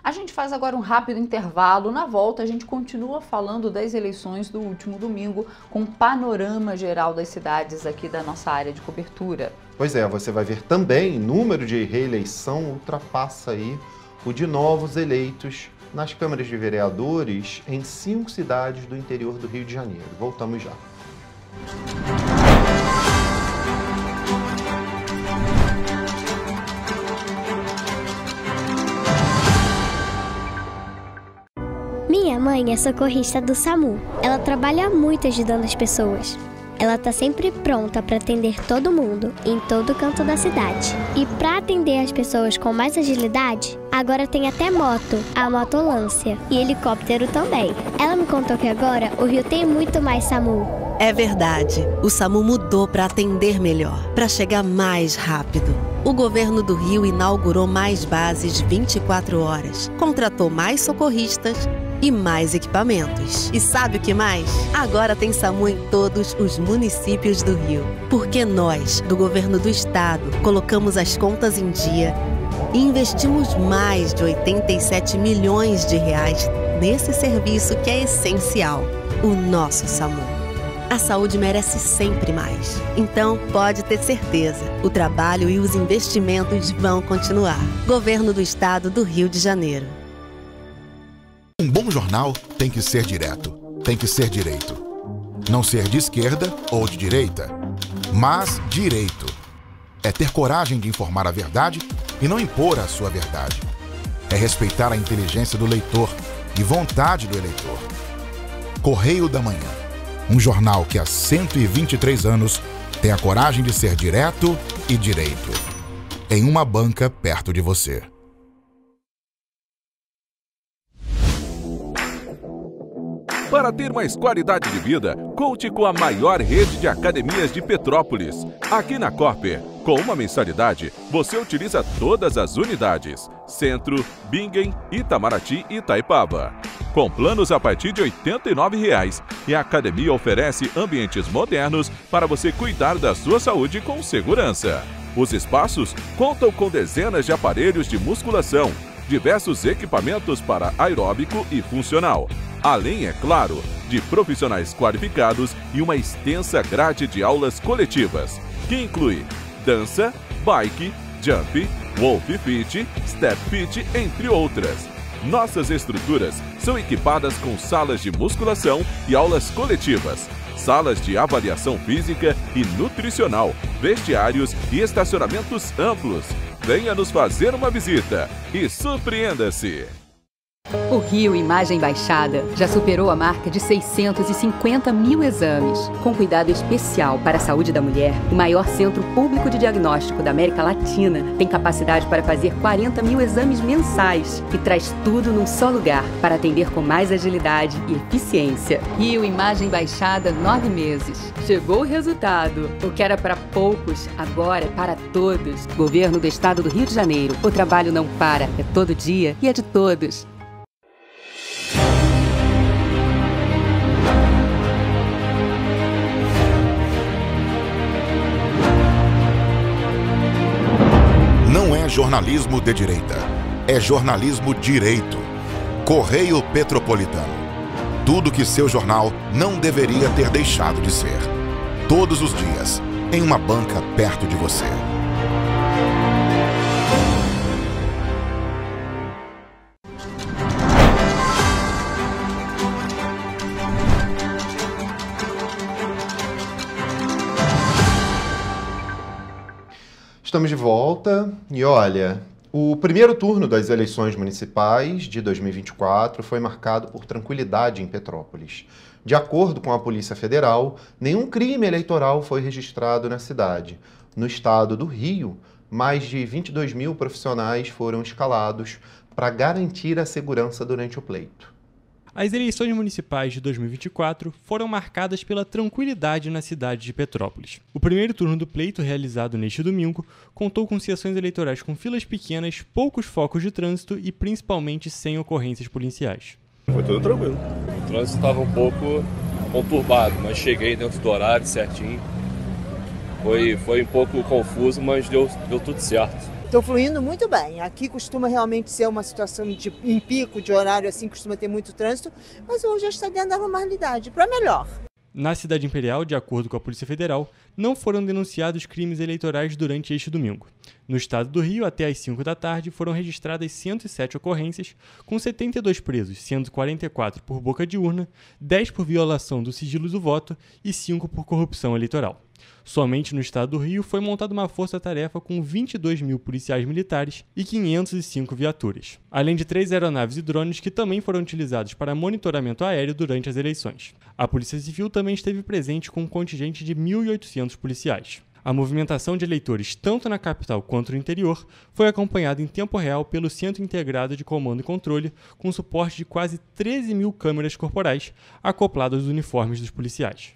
A gente faz agora um rápido intervalo. Na volta, a gente continua falando das eleições do último domingo, com um panorama geral das cidades aqui da nossa área de cobertura. Pois é, você vai ver também número de reeleição ultrapassa aí o de novos eleitos nas câmaras de vereadores em cinco cidades do interior do Rio de Janeiro. Voltamos já. mãe é socorrista do SAMU. Ela trabalha muito ajudando as pessoas. Ela está sempre pronta para atender todo mundo, em todo canto da cidade. E para atender as pessoas com mais agilidade, agora tem até moto, a motolância e helicóptero também. Ela me contou que agora o Rio tem muito mais SAMU. É verdade. O SAMU mudou para atender melhor, para chegar mais rápido o governo do Rio inaugurou mais bases 24 horas, contratou mais socorristas e mais equipamentos. E sabe o que mais? Agora tem SAMU em todos os municípios do Rio. Porque nós, do governo do estado, colocamos as contas em dia e investimos mais de 87 milhões de reais nesse serviço que é essencial, o nosso SAMU. A saúde merece sempre mais. Então, pode ter certeza, o trabalho e os investimentos vão continuar. Governo do Estado do Rio de Janeiro. Um bom jornal tem que ser direto, tem que ser direito. Não ser de esquerda ou de direita, mas direito. É ter coragem de informar a verdade e não impor a sua verdade. É respeitar a inteligência do leitor e vontade do eleitor. Correio da Manhã. Um jornal que há 123 anos tem a coragem de ser direto e direito. Em uma banca perto de você. Para ter mais qualidade de vida, conte com a maior rede de academias de Petrópolis. Aqui na Corper, com uma mensalidade, você utiliza todas as unidades: Centro, Bingen, Itamaraty e Itaipaba. Com planos a partir de R$ 89,00 e a academia oferece ambientes modernos para você cuidar da sua saúde com segurança. Os espaços contam com dezenas de aparelhos de musculação, diversos equipamentos para aeróbico e funcional, além, é claro, de profissionais qualificados e uma extensa grade de aulas coletivas, que inclui dança, bike, jump, wolf fit, step fit, entre outras. Nossas estruturas são equipadas com salas de musculação e aulas coletivas, salas de avaliação física e nutricional, vestiários e estacionamentos amplos. Venha nos fazer uma visita e surpreenda-se! O Rio Imagem Baixada já superou a marca de 650 mil exames. Com cuidado especial para a saúde da mulher, o maior centro público de diagnóstico da América Latina tem capacidade para fazer 40 mil exames mensais e traz tudo num só lugar para atender com mais agilidade e eficiência. Rio Imagem Baixada, nove meses. Chegou o resultado. O que era para poucos, agora é para todos. Governo do Estado do Rio de Janeiro. O trabalho não para, é todo dia e é de todos. jornalismo de direita. É jornalismo direito. Correio Petropolitano. Tudo que seu jornal não deveria ter deixado de ser. Todos os dias, em uma banca perto de você. Estamos de volta e olha, o primeiro turno das eleições municipais de 2024 foi marcado por tranquilidade em Petrópolis. De acordo com a Polícia Federal, nenhum crime eleitoral foi registrado na cidade. No estado do Rio, mais de 22 mil profissionais foram escalados para garantir a segurança durante o pleito. As eleições municipais de 2024 foram marcadas pela tranquilidade na cidade de Petrópolis. O primeiro turno do pleito, realizado neste domingo, contou com sessões eleitorais com filas pequenas, poucos focos de trânsito e principalmente sem ocorrências policiais. Foi tudo tranquilo. O trânsito estava um pouco conturbado, mas cheguei dentro do horário certinho. Foi, foi um pouco confuso, mas deu, deu tudo certo estão fluindo muito bem. Aqui costuma realmente ser uma situação de, em pico de horário, assim, costuma ter muito trânsito, mas hoje já está dentro da normalidade, para melhor. Na cidade imperial, de acordo com a Polícia Federal, não foram denunciados crimes eleitorais durante este domingo. No estado do Rio, até às 5 da tarde, foram registradas 107 ocorrências, com 72 presos, sendo 44 por boca de urna, 10 por violação do sigilo do voto e 5 por corrupção eleitoral. Somente no estado do Rio foi montada uma força-tarefa com 22 mil policiais militares e 505 viaturas, além de três aeronaves e drones que também foram utilizados para monitoramento aéreo durante as eleições. A Polícia Civil também esteve presente com um contingente de 1.800 policiais. A movimentação de eleitores, tanto na capital quanto no interior, foi acompanhada em tempo real pelo Centro Integrado de Comando e Controle, com suporte de quase 13 mil câmeras corporais acopladas aos uniformes dos policiais.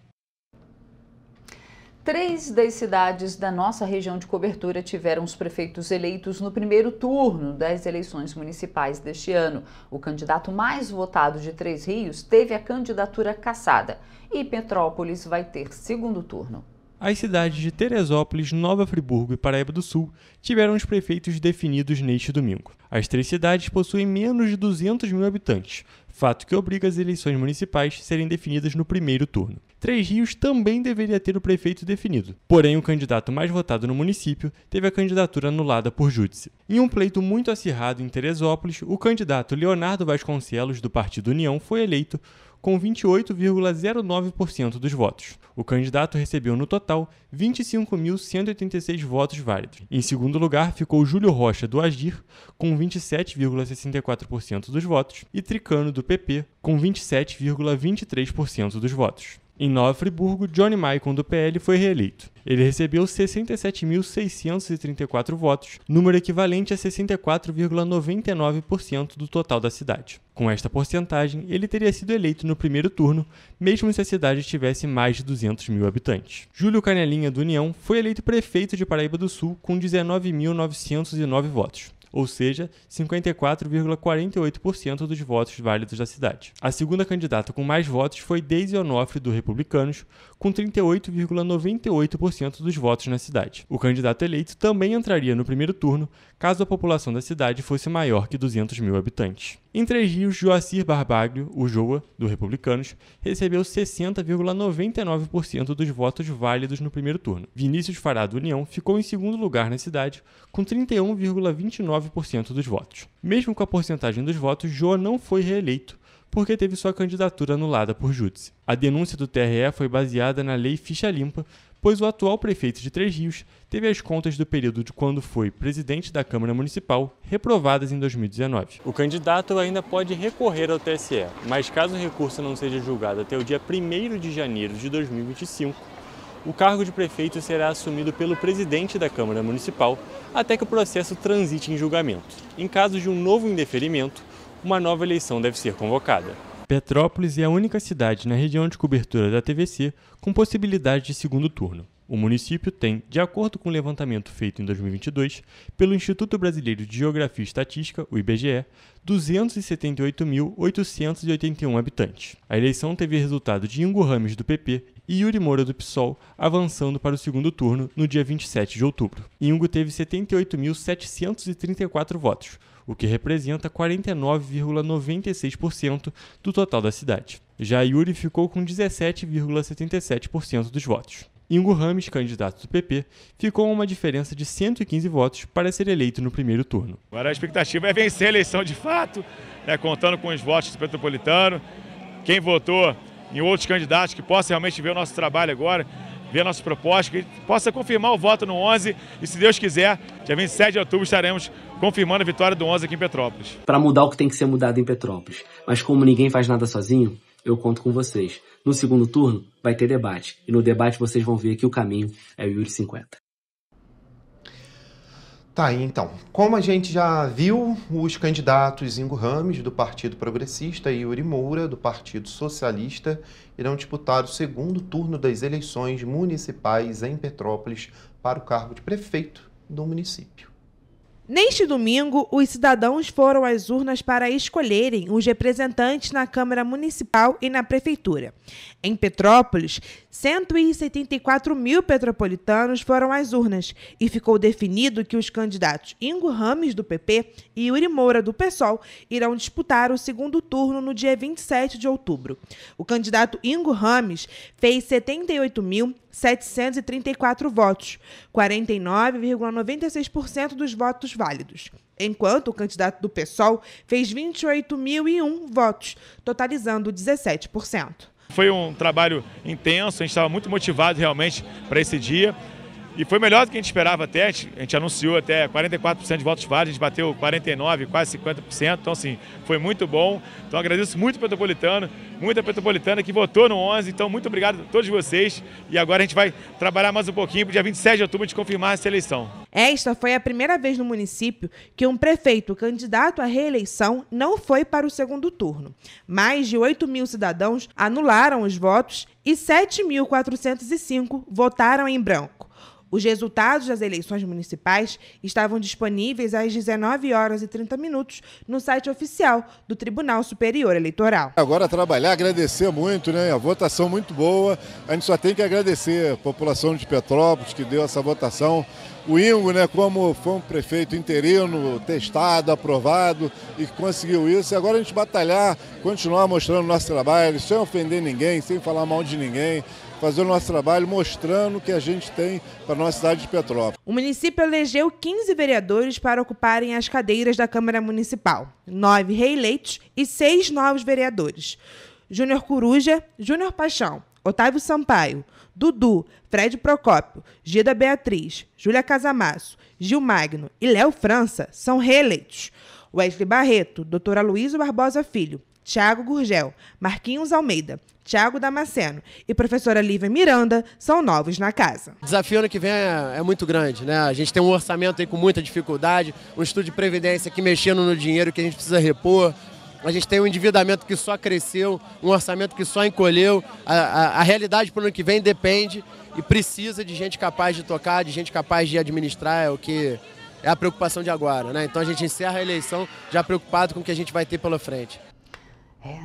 Três das cidades da nossa região de cobertura tiveram os prefeitos eleitos no primeiro turno das eleições municipais deste ano. O candidato mais votado de Três Rios teve a candidatura cassada e Petrópolis vai ter segundo turno. As cidades de Teresópolis, Nova Friburgo e Paraíba do Sul tiveram os prefeitos definidos neste domingo. As três cidades possuem menos de 200 mil habitantes, fato que obriga as eleições municipais a serem definidas no primeiro turno. Três Rios também deveria ter o prefeito definido, porém o candidato mais votado no município teve a candidatura anulada por júdice. Em um pleito muito acirrado em Teresópolis, o candidato Leonardo Vasconcelos, do Partido União, foi eleito, com 28,09% dos votos. O candidato recebeu no total 25.186 votos válidos. Em segundo lugar ficou Júlio Rocha do Agir com 27,64% dos votos e Tricano do PP com 27,23% dos votos. Em Nova Friburgo, Johnny Maicon do PL foi reeleito. Ele recebeu 67.634 votos, número equivalente a 64,99% do total da cidade. Com esta porcentagem, ele teria sido eleito no primeiro turno, mesmo se a cidade tivesse mais de 200 mil habitantes. Júlio Canelinha do União foi eleito prefeito de Paraíba do Sul com 19.909 votos ou seja, 54,48% dos votos válidos da cidade. A segunda candidata com mais votos foi Deise Onofre, do Republicanos, com 38,98% dos votos na cidade. O candidato eleito também entraria no primeiro turno caso a população da cidade fosse maior que 200 mil habitantes. Em Três Rios, Joacir Barbaglio, o Joa, do Republicanos, recebeu 60,99% dos votos válidos no primeiro turno. Vinícius Fará, do União, ficou em segundo lugar na cidade, com 31,29% dos votos. Mesmo com a porcentagem dos votos, Joa não foi reeleito, porque teve sua candidatura anulada por júdice. A denúncia do TRE foi baseada na Lei Ficha Limpa, pois o atual prefeito de Três Rios teve as contas do período de quando foi presidente da Câmara Municipal reprovadas em 2019. O candidato ainda pode recorrer ao TSE, mas caso o recurso não seja julgado até o dia 1 de janeiro de 2025, o cargo de prefeito será assumido pelo presidente da Câmara Municipal até que o processo transite em julgamento. Em caso de um novo indeferimento, uma nova eleição deve ser convocada. Petrópolis é a única cidade na região de cobertura da TVC com possibilidade de segundo turno. O município tem, de acordo com o um levantamento feito em 2022 pelo Instituto Brasileiro de Geografia e Estatística, o IBGE, 278.881 habitantes. A eleição teve resultado de Ingo Rames do PP e Yuri Moura do PSOL avançando para o segundo turno no dia 27 de outubro. Ingo teve 78.734 votos, o que representa 49,96% do total da cidade. Já Yuri ficou com 17,77% dos votos. Ingo Rames, candidato do PP, ficou uma diferença de 115 votos para ser eleito no primeiro turno. Agora a expectativa é vencer a eleição de fato, né, contando com os votos do Petropolitano. Quem votou em outros candidatos que possa realmente ver o nosso trabalho agora, ver a nossa proposta, que possa confirmar o voto no 11 e, se Deus quiser, dia 27 de outubro estaremos confirmando a vitória do 11 aqui em Petrópolis. Para mudar o que tem que ser mudado em Petrópolis. Mas como ninguém faz nada sozinho, eu conto com vocês. No segundo turno, vai ter debate. E no debate vocês vão ver que o caminho é o Yuri 50. Tá aí então. Como a gente já viu, os candidatos Ingo Rames, do Partido Progressista, e Yuri Moura, do Partido Socialista, irão disputar o segundo turno das eleições municipais em Petrópolis para o cargo de prefeito do município. Neste domingo, os cidadãos foram às urnas para escolherem os representantes na Câmara Municipal e na Prefeitura. Em Petrópolis, 174 mil petropolitanos foram às urnas e ficou definido que os candidatos Ingo Rames, do PP, e Yuri Moura, do PSOL, irão disputar o segundo turno no dia 27 de outubro. O candidato Ingo Rames fez 78.734 votos, 49,96% dos votos válidos enquanto o candidato do PSOL fez 28.001 votos, totalizando 17% foi um trabalho intenso, a gente estava muito motivado realmente para esse dia. E foi melhor do que a gente esperava até, a gente anunciou até 44% de votos válidos, a gente bateu 49%, quase 50%, então assim, foi muito bom. Então agradeço muito o Petropolitano, muita Petropolitana que votou no 11, então muito obrigado a todos vocês. E agora a gente vai trabalhar mais um pouquinho para o dia 27 de outubro de confirmar essa eleição. Esta foi a primeira vez no município que um prefeito candidato à reeleição não foi para o segundo turno. Mais de 8 mil cidadãos anularam os votos e 7.405 votaram em branco. Os resultados das eleições municipais estavam disponíveis às 19 horas e 30 minutos no site oficial do Tribunal Superior Eleitoral. Agora trabalhar, agradecer muito, né? A votação muito boa. A gente só tem que agradecer a população de Petrópolis que deu essa votação. O Ingo, né, como foi um prefeito interino, testado, aprovado e conseguiu isso. E agora a gente batalhar, continuar mostrando o nosso trabalho, sem ofender ninguém, sem falar mal de ninguém fazer o nosso trabalho mostrando o que a gente tem para a nossa cidade de Petrópolis. O município elegeu 15 vereadores para ocuparem as cadeiras da Câmara Municipal, nove reeleitos e seis novos vereadores. Júnior Coruja, Júnior Paixão, Otávio Sampaio, Dudu, Fred Procópio, Gida Beatriz, Júlia Casamasso, Gil Magno e Léo França são reeleitos. Wesley Barreto, doutora Luísa Barbosa Filho Tiago Gurgel, Marquinhos Almeida, Tiago Damasceno e professora Lívia Miranda são novos na casa. O desafio ano que vem é, é, muito grande, né? A gente tem um orçamento aí com muita dificuldade, um estudo de previdência aqui mexendo no dinheiro que a gente precisa repor. A gente tem um endividamento que só cresceu, um orçamento que só encolheu. A, a, a realidade para o ano que vem depende e precisa de gente capaz de tocar, de gente capaz de administrar, é o que é a preocupação de agora. Né? Então a gente encerra a eleição já preocupado com o que a gente vai ter pela frente. É,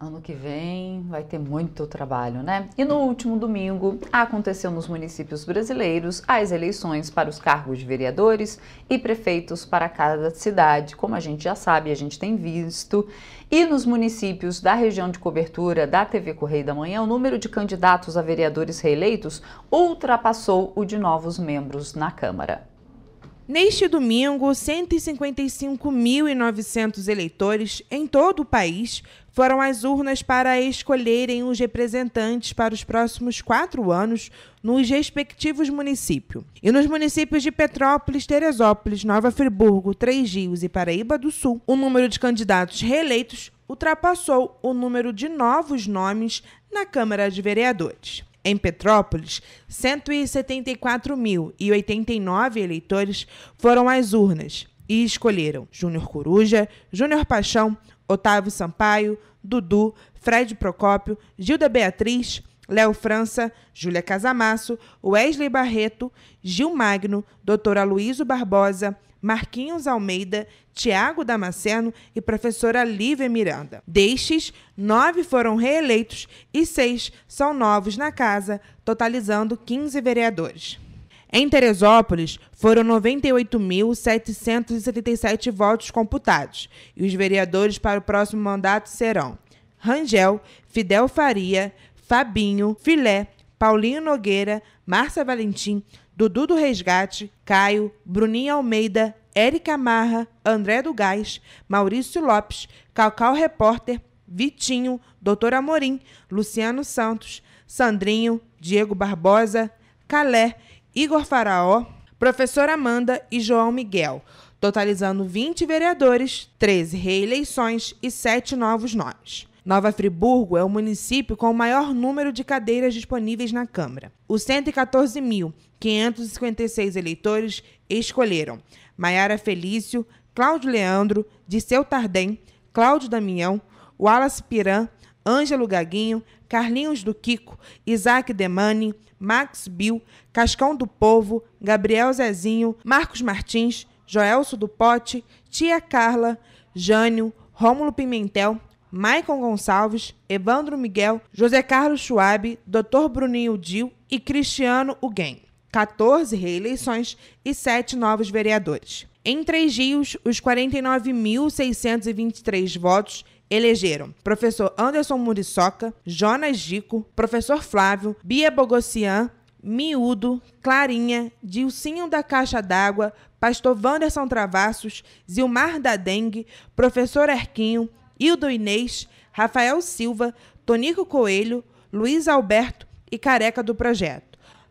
ano que vem vai ter muito trabalho, né? E no último domingo aconteceu nos municípios brasileiros as eleições para os cargos de vereadores e prefeitos para cada cidade, como a gente já sabe, a gente tem visto. E nos municípios da região de cobertura da TV Correio da Manhã, o número de candidatos a vereadores reeleitos ultrapassou o de novos membros na Câmara. Neste domingo, 155.900 eleitores em todo o país foram às urnas para escolherem os representantes para os próximos quatro anos nos respectivos municípios. E nos municípios de Petrópolis, Teresópolis, Nova Friburgo, Três Rios e Paraíba do Sul, o número de candidatos reeleitos ultrapassou o número de novos nomes na Câmara de Vereadores. Em Petrópolis, 174.089 eleitores foram às urnas e escolheram Júnior Coruja, Júnior Paixão, Otávio Sampaio, Dudu, Fred Procópio, Gilda Beatriz, Léo França, Júlia Casamasso, Wesley Barreto, Gil Magno, Doutora Aloysio Barbosa, Marquinhos Almeida, Tiago Damasceno e professora Lívia Miranda. Destes, nove foram reeleitos e seis são novos na casa, totalizando 15 vereadores. Em Teresópolis, foram 98.777 votos computados e os vereadores para o próximo mandato serão Rangel, Fidel Faria, Fabinho, Filé, Paulinho Nogueira, Márcia Valentim, Dudu do Resgate, Caio, Bruninho Almeida, Érica Marra, André do Gás, Maurício Lopes, Calcal Repórter, Vitinho, Doutor Amorim, Luciano Santos, Sandrinho, Diego Barbosa, Calé, Igor Faraó, Professora Amanda e João Miguel, totalizando 20 vereadores, 13 reeleições e 7 novos nomes. Nova Friburgo é o município com o maior número de cadeiras disponíveis na Câmara. Os mil 556 eleitores escolheram Maiara Felício, Cláudio Leandro, Disseu Tardem, Cláudio Damião, Wallace Piran, Ângelo Gaguinho, Carlinhos do Kiko, Isaac Demani, Max Bill, Cascão do Povo, Gabriel Zezinho, Marcos Martins, Joelso do Pote, Tia Carla, Jânio, Rômulo Pimentel, Maicon Gonçalves, Evandro Miguel, José Carlos Schwab, Dr. Bruninho Dil e Cristiano Huguem. 14 reeleições e 7 novos vereadores. Em três dias, os 49.623 votos elegeram professor Anderson Muriçoca, Jonas Dico, professor Flávio, Bia Bogossian, Miúdo, Clarinha, Dilcinho da Caixa d'Água, pastor Wanderson Travassos, Zilmar da Dengue, professor Erquinho, Hildo Inês, Rafael Silva, Tonico Coelho, Luiz Alberto e Careca do Projeto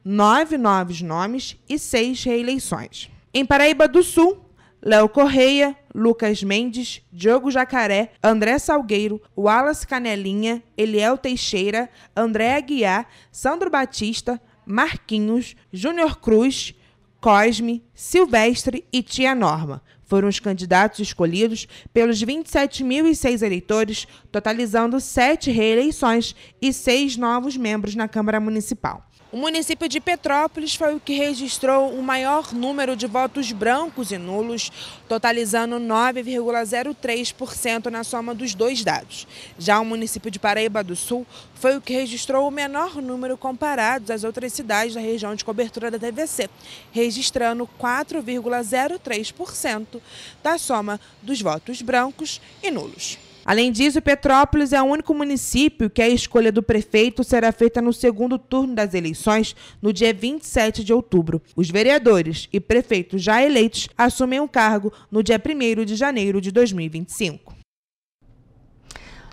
nove novos nomes e seis reeleições. Em Paraíba do Sul, Léo Correia, Lucas Mendes, Diogo Jacaré, André Salgueiro, Wallace Canelinha, Eliel Teixeira, André Aguiar, Sandro Batista, Marquinhos, Júnior Cruz, Cosme, Silvestre e Tia Norma foram os candidatos escolhidos pelos 27.006 eleitores, totalizando sete reeleições e seis novos membros na Câmara Municipal. O município de Petrópolis foi o que registrou o maior número de votos brancos e nulos, totalizando 9,03% na soma dos dois dados. Já o município de Paraíba do Sul foi o que registrou o menor número comparado às outras cidades da região de cobertura da TVC, registrando 4,03% da soma dos votos brancos e nulos. Além disso, Petrópolis é o único município que a escolha do prefeito será feita no segundo turno das eleições, no dia 27 de outubro. Os vereadores e prefeitos já eleitos assumem o cargo no dia 1 de janeiro de 2025.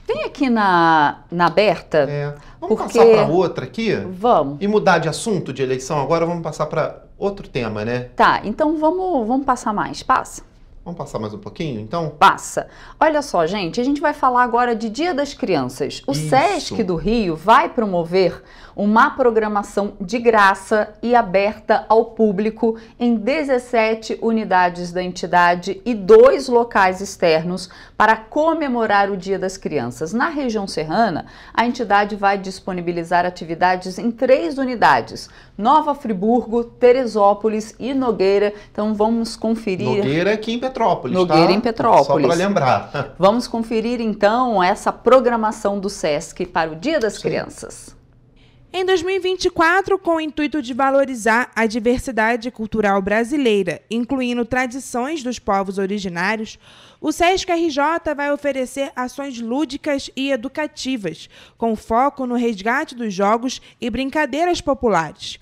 Vem aqui na, na aberta. É. Vamos porque... passar para outra aqui? Vamos. E mudar de assunto de eleição agora, vamos passar para outro tema, né? Tá, então vamos, vamos passar mais. Passa. Vamos passar mais um pouquinho, então? Passa. Olha só, gente, a gente vai falar agora de Dia das Crianças. O Isso. SESC do Rio vai promover uma programação de graça e aberta ao público em 17 unidades da entidade e dois locais externos para comemorar o Dia das Crianças. Na região serrana, a entidade vai disponibilizar atividades em três unidades: Nova Friburgo, Teresópolis e Nogueira. Então vamos conferir. Nogueira aqui em Petrópolis. Nogueira tá? em Petrópolis. Só para lembrar. Vamos conferir então essa programação do SESC para o Dia das Sim. Crianças. Em 2024, com o intuito de valorizar a diversidade cultural brasileira, incluindo tradições dos povos originários, o SESC RJ vai oferecer ações lúdicas e educativas, com foco no resgate dos jogos e brincadeiras populares.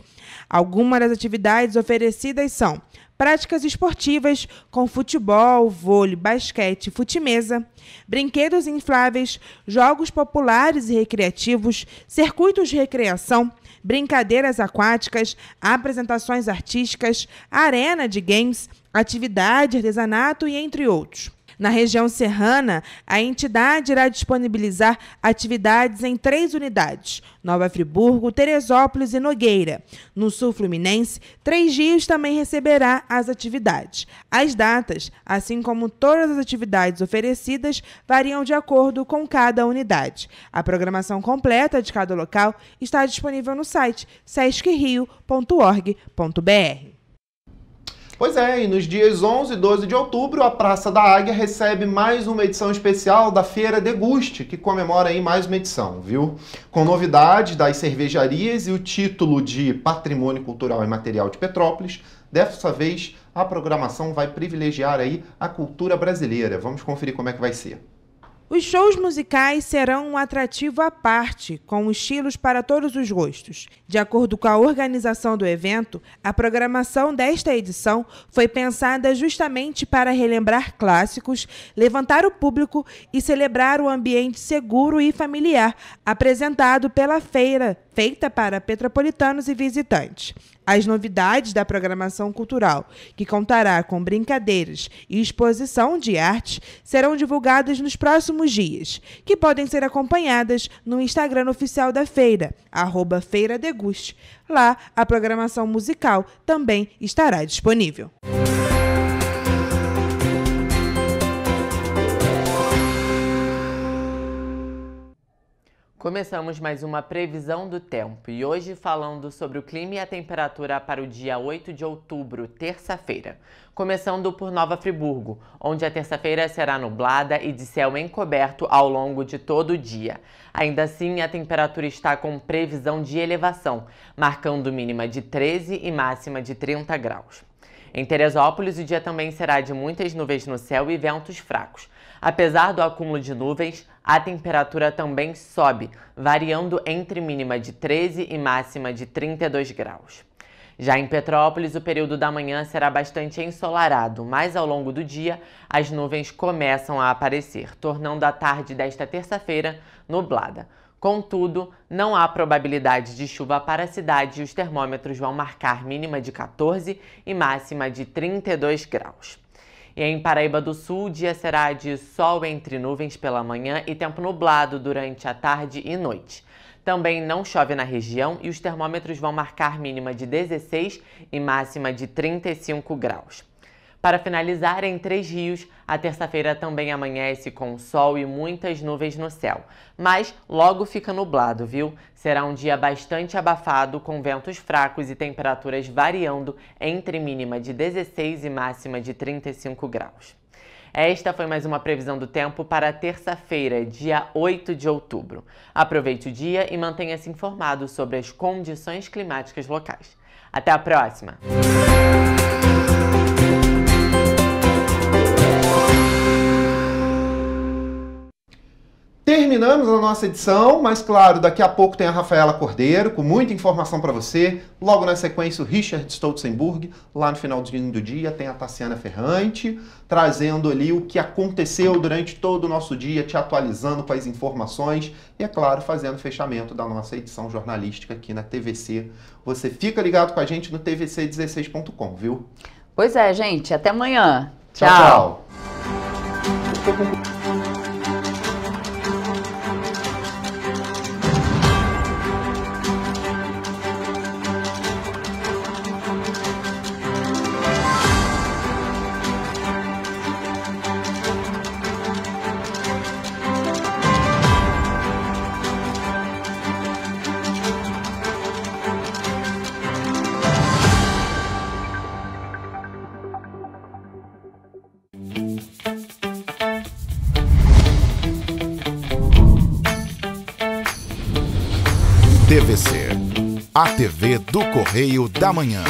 Algumas das atividades oferecidas são práticas esportivas com futebol, vôlei, basquete, futimesa, brinquedos infláveis, jogos populares e recreativos, circuitos de recreação, brincadeiras aquáticas, apresentações artísticas, arena de games, atividade, artesanato e entre outros. Na região serrana, a entidade irá disponibilizar atividades em três unidades: Nova Friburgo, Teresópolis e Nogueira. No sul fluminense, Três Rios também receberá as atividades. As datas, assim como todas as atividades oferecidas, variam de acordo com cada unidade. A programação completa de cada local está disponível no site sescrio.org.br. Pois é, e nos dias 11 e 12 de outubro, a Praça da Águia recebe mais uma edição especial da Feira Deguste, que comemora aí mais uma edição, viu? Com novidades das cervejarias e o título de Patrimônio Cultural e Material de Petrópolis, dessa vez a programação vai privilegiar aí a cultura brasileira. Vamos conferir como é que vai ser. Os shows musicais serão um atrativo à parte, com estilos para todos os gostos. De acordo com a organização do evento, a programação desta edição foi pensada justamente para relembrar clássicos, levantar o público e celebrar o ambiente seguro e familiar apresentado pela feira feita para petropolitanos e visitantes. As novidades da programação cultural, que contará com brincadeiras e exposição de arte, serão divulgadas nos próximos dias, que podem ser acompanhadas no Instagram oficial da feira, arroba Lá, a programação musical também estará disponível. Começamos mais uma previsão do tempo e hoje falando sobre o clima e a temperatura para o dia 8 de outubro, terça-feira. Começando por Nova Friburgo, onde a terça-feira será nublada e de céu encoberto ao longo de todo o dia. Ainda assim, a temperatura está com previsão de elevação, marcando mínima de 13 e máxima de 30 graus. Em Teresópolis, o dia também será de muitas nuvens no céu e ventos fracos. Apesar do acúmulo de nuvens, a temperatura também sobe, variando entre mínima de 13 e máxima de 32 graus. Já em Petrópolis, o período da manhã será bastante ensolarado, mas ao longo do dia as nuvens começam a aparecer, tornando a tarde desta terça-feira nublada. Contudo, não há probabilidade de chuva para a cidade e os termômetros vão marcar mínima de 14 e máxima de 32 graus. E em Paraíba do Sul, o dia será de sol entre nuvens pela manhã e tempo nublado durante a tarde e noite. Também não chove na região e os termômetros vão marcar mínima de 16 e máxima de 35 graus. Para finalizar, em Três Rios, a terça-feira também amanhece com sol e muitas nuvens no céu, mas logo fica nublado, viu? Será um dia bastante abafado, com ventos fracos e temperaturas variando entre mínima de 16 e máxima de 35 graus. Esta foi mais uma previsão do tempo para terça-feira, dia 8 de outubro. Aproveite o dia e mantenha-se informado sobre as condições climáticas locais. Até a próxima! terminamos a nossa edição, mas claro, daqui a pouco tem a Rafaela Cordeiro com muita informação para você. Logo na sequência, o Richard Stoltzenburg, lá no finalzinho do dia, tem a Tassiana Ferrante, trazendo ali o que aconteceu durante todo o nosso dia, te atualizando com as informações e, é claro, fazendo o fechamento da nossa edição jornalística aqui na TVC. Você fica ligado com a gente no tvc16.com, viu? Pois é, gente. Até amanhã. Tchau. tchau, tchau. A TV do Correio da Manhã.